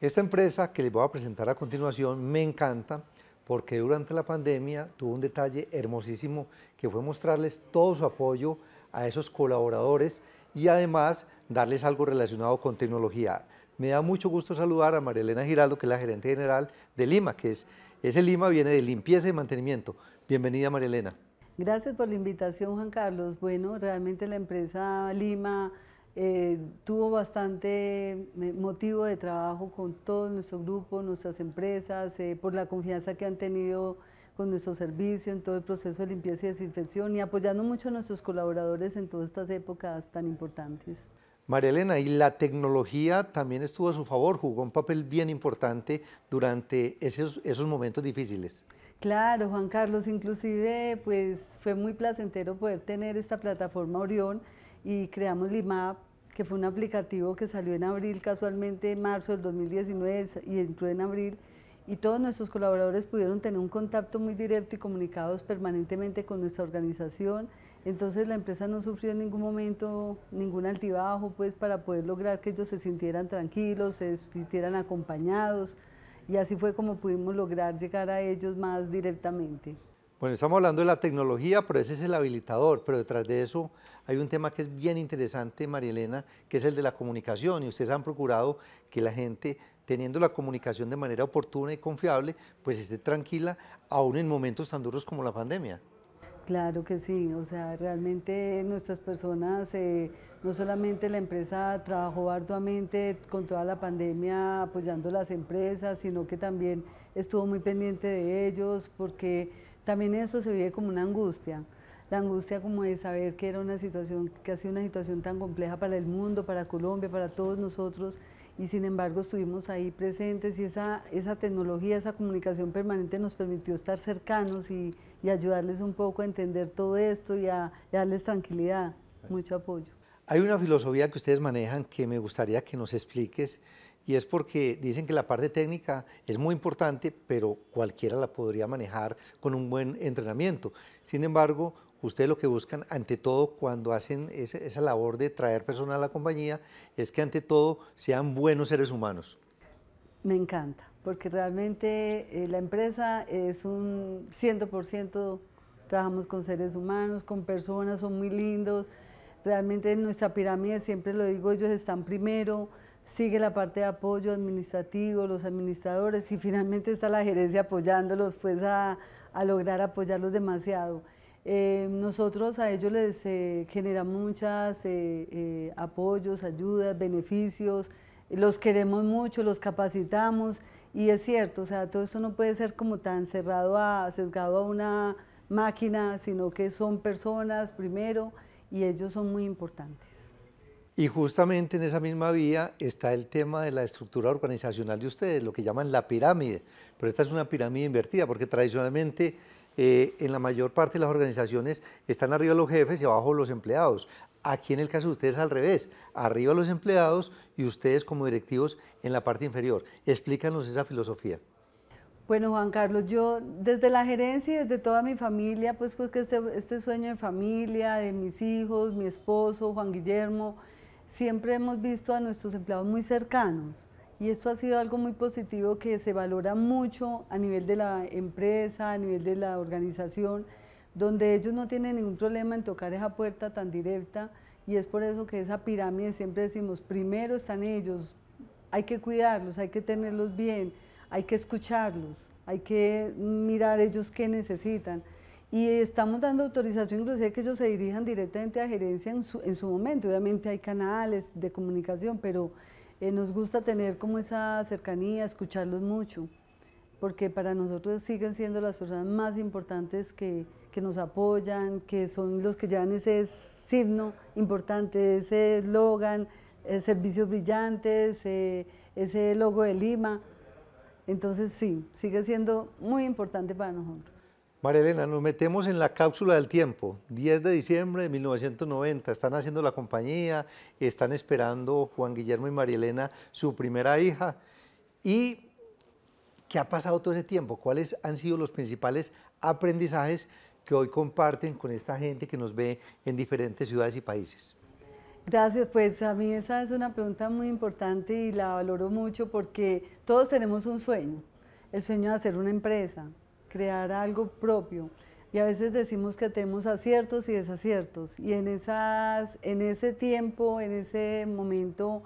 Esta empresa que les voy a presentar a continuación me encanta porque durante la pandemia tuvo un detalle hermosísimo que fue mostrarles todo su apoyo a esos colaboradores y además darles algo relacionado con tecnología. Me da mucho gusto saludar a María Elena Giraldo, que es la gerente general de Lima, que es ese Lima viene de limpieza y mantenimiento. Bienvenida María Elena. Gracias por la invitación, Juan Carlos. Bueno, realmente la empresa Lima eh, tuvo bastante eh, motivo de trabajo con todo nuestro grupo, nuestras empresas, eh, por la confianza que han tenido con nuestro servicio en todo el proceso de limpieza y desinfección y apoyando mucho a nuestros colaboradores en todas estas épocas tan importantes. María Elena, y la tecnología también estuvo a su favor, jugó un papel bien importante durante esos, momentos difíciles. Claro, Juan Carlos, inclusive pues fue muy placentero poder tener esta plataforma Orión y creamos LIMAP que fue un aplicativo que salió en abril, casualmente en marzo del 2019 y entró en abril, y todos nuestros colaboradores pudieron tener un contacto muy directo y comunicados permanentemente con nuestra organización. Entonces la empresa no sufrió en ningún momento ningún altibajo, pues para poder lograr que ellos se sintieran tranquilos, se sintieran acompañados, y así fue como pudimos lograr llegar a ellos más directamente. Bueno, estamos hablando de la tecnología, pero ese es el habilitador, pero detrás de eso hay un tema que es bien interesante, María Elena, que es el de la comunicación, y ustedes han procurado que la gente, teniendo la comunicación de manera oportuna y confiable, pues esté tranquila, aún en momentos tan duros como la pandemia. Claro que sí, o sea, realmente nuestras personas, eh, no solamente la empresa trabajó arduamente con toda la pandemia apoyando las empresas, sino que también estuvo muy pendiente de ellos porque también eso se vive como una angustia, la angustia como de saber que era una situación, que ha sido una situación tan compleja para el mundo, para Colombia, para todos nosotros, y sin embargo estuvimos ahí presentes y esa, esa tecnología, esa comunicación permanente nos permitió estar cercanos y, ayudarles un poco a entender todo esto y y a darles tranquilidad, mucho apoyo. Hay una filosofía que ustedes manejan que me gustaría que nos expliques y es porque dicen que la parte técnica es muy importante, pero cualquiera la podría manejar con un buen entrenamiento. Sin embargo, ustedes lo que buscan ante todo cuando hacen esa, labor de traer personas a la compañía es que ante todo sean buenos seres humanos. Me encanta, porque realmente eh, la empresa es un 100%, trabajamos con seres humanos, con personas, son muy lindos. Realmente en nuestra pirámide, siempre lo digo, ellos están primero sigue la parte de apoyo administrativo, los administradores y finalmente está la gerencia apoyándolos pues a, lograr apoyarlos demasiado. Eh, nosotros a ellos les eh, genera muchos eh, apoyos, ayudas, beneficios, los queremos mucho, los capacitamos y es cierto, o sea, todo esto no puede ser como tan cerrado, a, sesgado a una máquina, sino que son personas primero y ellos son muy importantes. Y justamente en esa misma vía está el tema de la estructura organizacional de ustedes, lo que llaman la pirámide. Pero esta es una pirámide invertida, porque tradicionalmente eh, en la mayor parte de las organizaciones están arriba los jefes y abajo los empleados. Aquí en el caso de ustedes al revés, arriba los empleados y ustedes como directivos en la parte inferior. Explícanos esa filosofía. Bueno, Juan Carlos, yo desde la gerencia y desde toda mi familia, pues, pues que este, este sueño de familia, de mis hijos, mi esposo, Juan Guillermo, siempre hemos visto a nuestros empleados muy cercanos y esto ha sido algo muy positivo que se valora mucho a nivel de la empresa, a nivel de la organización, donde ellos no tienen ningún problema en tocar esa puerta tan directa y es por eso que esa pirámide siempre decimos, primero están ellos, hay que cuidarlos, hay que tenerlos bien, hay que escucharlos, hay que mirar ellos qué necesitan. Y estamos dando autorización inclusive que ellos se dirijan directamente a gerencia en su, momento. Obviamente hay canales de comunicación, pero eh, nos gusta tener como esa cercanía, escucharlos mucho, porque para nosotros siguen siendo las personas más importantes que, nos apoyan, que son los que llevan ese signo importante, ese eslogan, eh, servicios brillantes, eh, ese logo de Lima. Entonces sí, sigue siendo muy importante para nosotros. María Elena, nos metemos en la cápsula del tiempo. 10 de diciembre de 1990, están haciendo la compañía, están esperando Juan Guillermo y María Elena, su primera hija. ¿Y qué ha pasado todo ese tiempo? ¿Cuáles han sido los principales aprendizajes que hoy comparten con esta gente que nos ve en diferentes ciudades y países? Gracias, pues a mí esa es una pregunta muy importante y la valoro mucho porque todos tenemos un sueño, el sueño de hacer una empresa, crear algo propio. Y a veces decimos que tenemos aciertos y desaciertos. Y en, esas, en ese tiempo, en ese momento,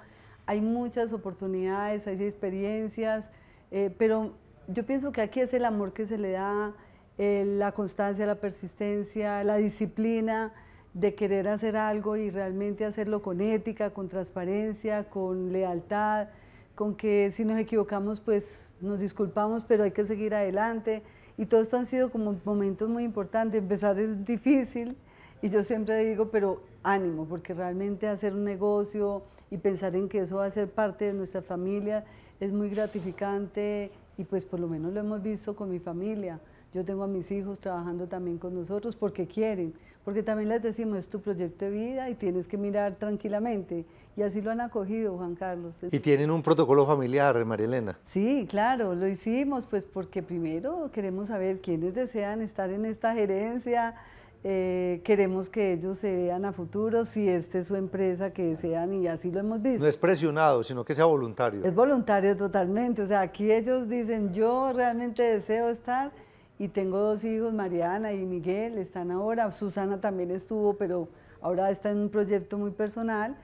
hay muchas oportunidades, hay experiencias, eh, pero yo pienso que aquí es el amor que se le da, eh, la constancia, la persistencia, la disciplina de querer hacer algo y realmente hacerlo con ética, con transparencia, con lealtad, con que si nos equivocamos pues nos disculpamos, pero hay que seguir adelante y todo esto han sido como momentos muy importantes. Empezar es difícil y yo siempre digo, pero ánimo, porque realmente hacer un negocio y pensar en que eso va a ser parte de nuestra familia es muy gratificante y pues por lo menos lo hemos visto con mi familia. Yo tengo a mis hijos trabajando también con nosotros porque quieren, porque también les decimos, es tu proyecto de vida y tienes que mirar tranquilamente. Y así lo han acogido, Juan Carlos. ¿Y tienen un protocolo familiar, María Elena? Sí, claro, lo hicimos, pues porque primero queremos saber quiénes desean estar en esta gerencia, eh, queremos que ellos se vean a futuro, si esta es su empresa que desean y así lo hemos visto. No es presionado, sino que sea voluntario. Es voluntario totalmente, o sea, aquí ellos dicen, yo realmente deseo estar y tengo dos hijos, Mariana y Miguel, están ahora, Susana también estuvo, pero ahora está en un proyecto muy personal.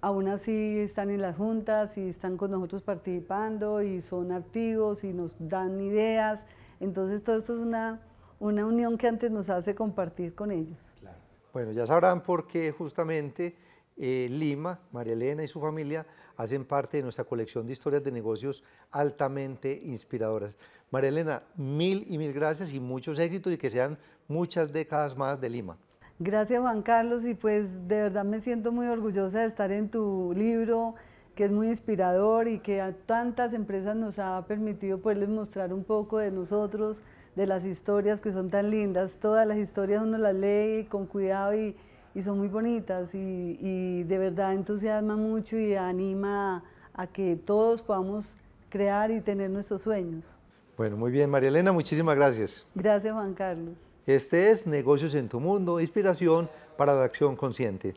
Aún así están en las juntas y están con nosotros participando y son activos y nos dan ideas. Entonces todo esto es una, una unión que antes nos hace compartir con ellos. Claro. Bueno, ya sabrán por qué justamente eh, Lima, María Elena y su familia hacen parte de nuestra colección de historias de negocios altamente inspiradoras. María Elena, mil y mil gracias y muchos éxitos y que sean muchas décadas más de Lima. Gracias Juan Carlos y pues de verdad me siento muy orgullosa de estar en tu libro que es muy inspirador y que a tantas empresas nos ha permitido poderles mostrar un poco de nosotros, de las historias que son tan lindas. Todas las historias uno las lee con cuidado y, y son muy bonitas y, de verdad entusiasma mucho y anima a que todos podamos crear y tener nuestros sueños. Bueno, muy bien, María Elena, muchísimas gracias. Gracias, Juan Carlos. Este es Negocios en tu Mundo, inspiración para la acción consciente.